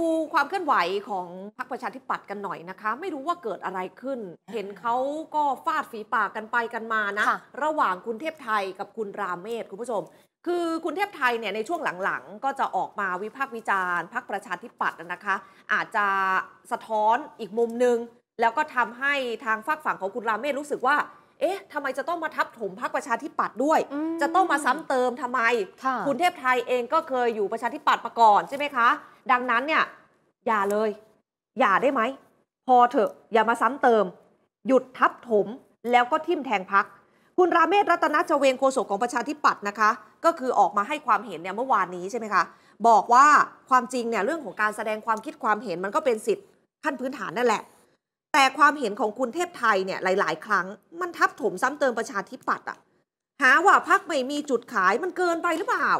ดูความเคลื่อนไหวของพรรคประชาธิปัตย์กันหน่อยนะคะ ไม่รู้ว่าเกิดอะไรขึ้น เห็นเขาก็ฟาดฝีปากกันไปกันมานะระหว่างคุณเทพไทยกับคุณรามเมศคุณผู้ชมคือคุณเทพไทยเนี่ยในช่วงหลังๆก็จะออกมาวิพากษ์วิจารณ์พรรคประชาธิปัตย์นะคะ อาจจะสะท้อนอีกมุมหนึ่งแล้วก็ทำให้ทางฝากฝั่งของคุณรามเมศรู้สึกว่าเอ๊ะทำไมจะต้องมาทับถมพรรคประชาธิปัตย์ด้วย จะต้องมาซ้ำเติมทำไม คุณเทพไทยเองก็เคยอยู่ประชาธิปัตย์มาก่อนใช่ไหมคะ ดังนั้นเนี่ย อย่าเลย อย่าได้ไหม พอเถอะ อย่ามาซ้ำเติม หยุดทับถมแล้วก็ทิ่มแทงพัก คุณราเมศรัตนชเวงโฆษกของประชาธิปัตย์นะคะ ก็คือออกมาให้ความเห็นเนี่ยเมื่อวานนี้ใช่ไหมคะ บอกว่าความจริงเนี่ยเรื่องของการแสดงความคิดความเห็นมันก็เป็นสิทธิ์ ขั้นพื้นฐานนั่นแหละแต่ความเห็นของคุณเทพไทยเนี่ยหลาย ๆ ครั้ง มันทับถมซ้ำเติมประชาธิปัตย์อะหาว่าพักไม่มีจุดขายมันเกินไปหรือเปล่า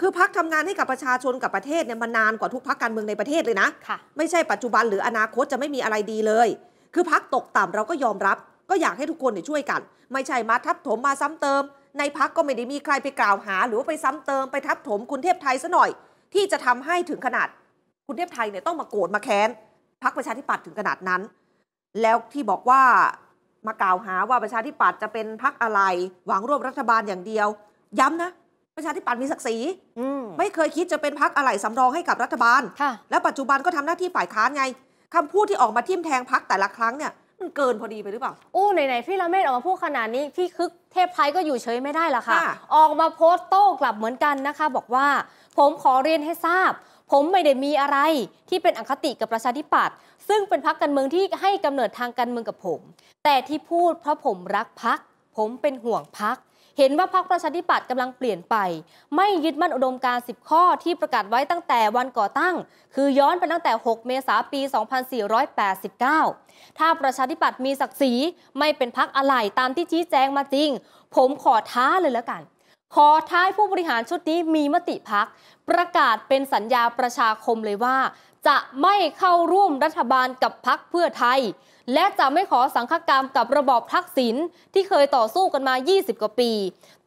คือพักทำงานให้กับประชาชนกับประเทศเนี่ยมานานกว่าทุกพักการเมืองในประเทศเลยนะะไม่ใช่ปัจจุบันหรืออนาคตจะไม่มีอะไรดีเลย คือพักตกต่ำเราก็ยอมรับก็อยากให้ทุกคนเนี่ยช่วยกัน ไม่ใช่มาทับถมมาซ้ำเติม ในพักก็ไม่ได้มีใครไปกล่าวหาหรือว่าไปซ้ำเติมไปทับถมคุณเทพไทยซะหน่อย ที่จะทำให้ถึงขนาดคุณเทพไทยเนี่ยต้องมาโกรธมาแค้นพักประชาธิปัตย์ถึงขนาดนั้นแล้วที่บอกว่ามากล่าวหาว่าประชาธิปัตย์จะเป็นพักอะไรหวังรวบรัฐบาลอย่างเดียว ย้ำนะ ประชาธิปัตย์มีศักดิ์ศรีไม่เคยคิดจะเป็นพักอะไรสำรองให้กับรัฐบาลแล้วปัจจุบันก็ทำหน้าที่ฝ่ายค้านไง คำพูดที่ออกมาทิ่มแทงพักแต่ละครั้งเนี่ยมันเกินพอดีไปหรือเปล่าอู้ไหนๆพี่ละเมศออกมาพูดขนาดนี้พี่คึกเทพไพก็อยู่เฉยไม่ได้ละค่ะ ออกมาโพสต์โต้กลับเหมือนกันนะคะ บอกว่าผมขอเรียนให้ทราบผมไม่ได้มีอะไรที่เป็นอคติกับประชาธิปัตย์ซึ่งเป็นพักการเมืองที่ให้กำเนิดทางการเมืองกับผม แต่ที่พูดเพราะผมรักพัก ผมเป็นห่วงพักเห็นว่าพักประชาธิปัตย์กำลังเปลี่ยนไป ไม่ยึดมั่นอุดมการ10ข้อที่ประกาศไว้ตั้งแต่วันก่อตั้งคือย้อนไปตั้งแต่ 6 เมษายนปี 2489 ถ้าประชาธิปัตย์มีศักดิ์ศรี ไม่เป็นพักอะไรตามที่ชี้แจงมาจริงผมขอท้าเลยแล้วกันขอท้ายผู้บริหารชุดนี้มีมติพักประกาศเป็นสัญญาประชาคมเลยว่า จะไม่เข้าร่วมรัฐบาลกับพักเพื่อไทย และจะไม่ขอสังคกรรมกับระบอบทักษิณที่เคยต่อสู้กันมา 20 กว่าปี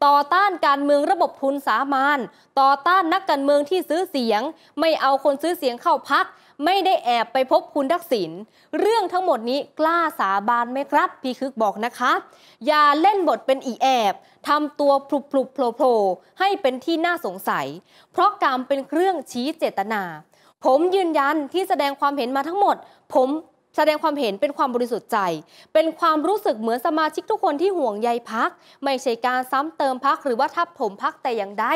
ต่อต้านการเมืองระบบทุนสามานต่อต้านนักการเมืองที่ซื้อเสียง ไม่เอาคนซื้อเสียงเข้าพักไม่ได้แอบไปพบคุณทักษิณเรื่องทั้งหมดนี้กล้าสาบานไหมครับ พี่คึกบอกนะคะ อย่าเล่นบทเป็นอีแอบทำตัวพลุบๆโผล่ๆให้เป็นที่น่าสงสัย เพราะการรมเป็นเครื่องชี้เจตนา ผมยืนยันที่แสดงความเห็นมาทั้งหมด ผมแสดงความเห็นเป็นความบริสุทธิ์ใจ เป็นความรู้สึกเหมือนสมาชิกทุกคนที่ห่วงใยพัก ไม่ใช่การซ้ำเติมพักหรือว่าทับถมพักแต่อย่างใด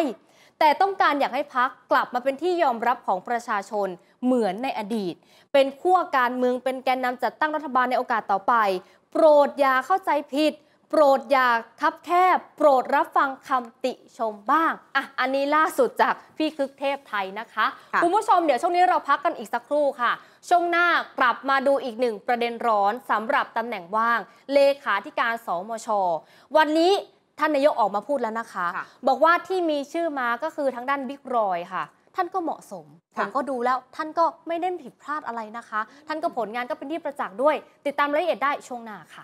แต่ต้องการอยากให้พักกลับมาเป็นที่ยอมรับของประชาชน เหมือนในอดีต เป็นขั้วการเมืองเป็นแกนนำจัดตั้งรัฐบาลในโอกาสต่อไป โปรดอย่าเข้าใจผิดโปรดอย่าคับแคบโปรดรับฟังคำติชมบ้างอ่ะอันนี้ล่าสุดจาก พี่คึกเทพไทยนะคะ คุณผู้ชมเดี๋ยวช่วงนี้เราพักกันอีกสักครู่ค่ะ ช่วงหน้ากลับมาดูอีกหนึ่งประเด็นร้อนสำหรับตำแหน่งว่างเลขาธิการสมชวันนี้ท่านนายกออกมาพูดแล้วนะคะคะ บอกว่าที่มีชื่อมาก็คือทางด้านบิ๊กรอยค่ะท่านก็เหมาะสมผมก็ดูแล้วท่านก็ไม่ได้ผิดพลาดอะไรนะคะ ท่านก็ผลงานก็เป็นที่ประจักษ์ด้วย ติดตามรายละเอียดได้ช่วงหน้าค่ะ